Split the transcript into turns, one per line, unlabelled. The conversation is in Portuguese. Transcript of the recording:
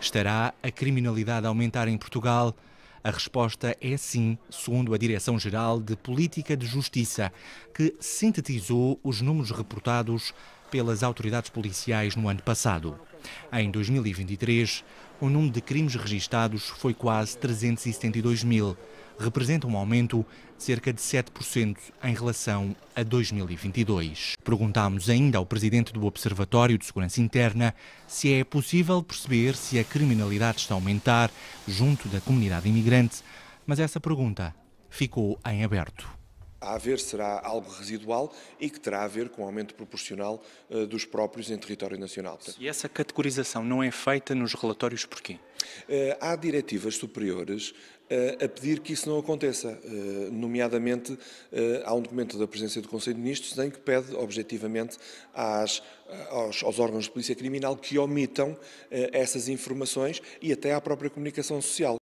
Estará a criminalidade a aumentar em Portugal? A resposta é sim, segundo a Direção-Geral de Política de Justiça, que sintetizou os números reportados pelas autoridades policiais no ano passado. Em 2023, o número de crimes registados foi quase 372 mil, representa um aumento de cerca de 7% em relação a 2022. Perguntámos ainda ao presidente do Observatório de Segurança Interna se é possível perceber se a criminalidade está a aumentar junto da comunidade imigrante, mas essa pergunta ficou em aberto
a haver será algo residual e que terá a ver com o aumento proporcional eh, dos próprios em território nacional. E essa
categorização não é feita nos relatórios porquê?
Eh, há diretivas superiores eh, a pedir que isso não aconteça, nomeadamente há um documento da presença do Conselho de Ministros em que pede objetivamente às, aos, aos, órgãos de polícia criminal que omitam essas informações e até à própria comunicação social.